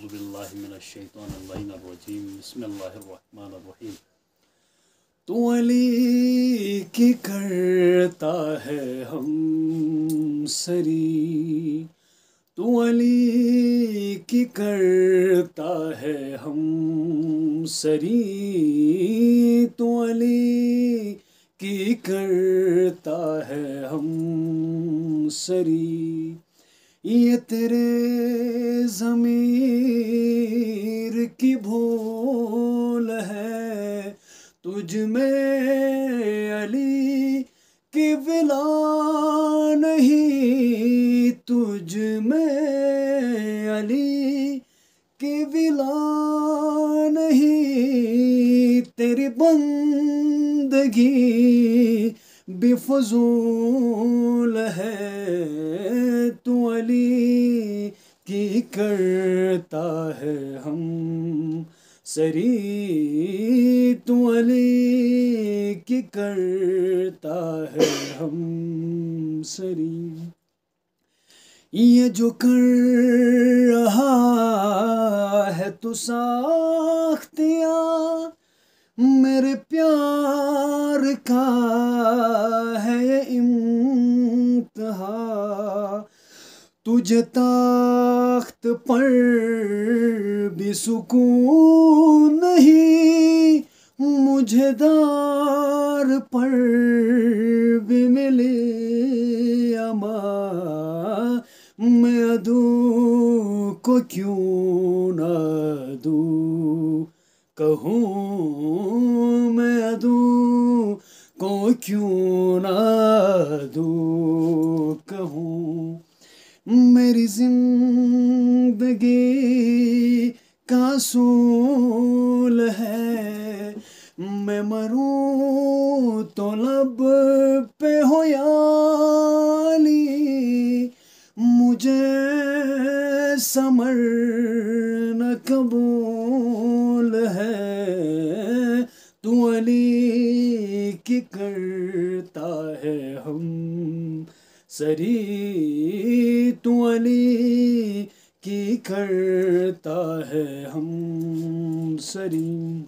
अज़बिल्लाशैतरजीम बसमीम तो अली की करता है हम सरी तो अली की करता है हम सरी तो अली की करता है हम सरी ये तेरे जमीर की भूल है तुझ में अली की विला नहीं तुझ में अली की विला नहीं तेरी बंदगी बेफजूल है तू अली की करता है हम सरी तू अली की करता है हम सरी ये जो कर रहा है तू साख्तिया मेरे प्यार का तुझ ताख्त पर भी सुकून नहीं मुझे दार पर भी मिले अमा मैं अदू को क्यों ना दू कहूँ मैं अदू को क्यों ना दू कहूँ जिंदगी का सूल है मैं मरूं तो लब पे हो याली मुझे समर न कबूल है तू अली की करता है हम सरी तू अली की करता है हम सरी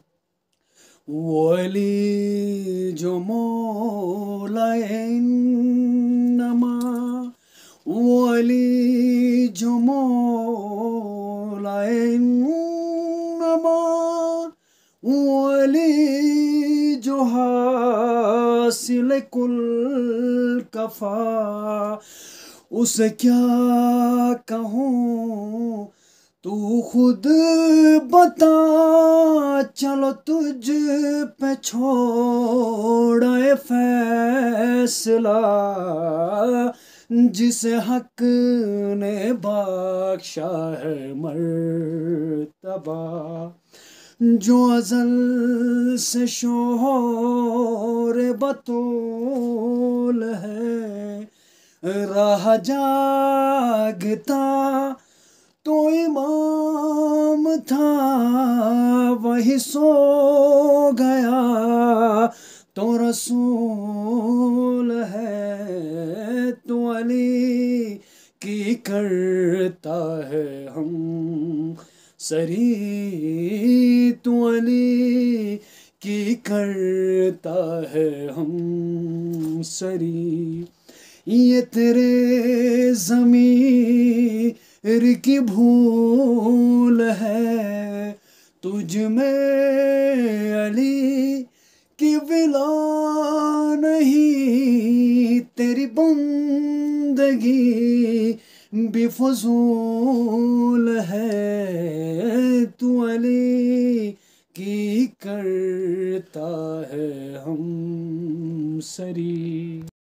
वो अली जो मौलाइन नमा वो अली जो मौलाइन नमा वो अली वसीले कुल कफा उसे क्या कहूँ तू खुद बता चलो तुझ पे छोड़ फैसला जिसे हक ने बादशाह है मर्तबा जो अजल से शोर बतूल है राह जागता तो इमाम था वही सो गया तो रसूल है तो अली की करता है हम सरी तू अली की करता है हम सरी ये तेरे जमीर की भूल है तुझ में अली की विला नहीं तेरी बंदगी बेफजूल है city.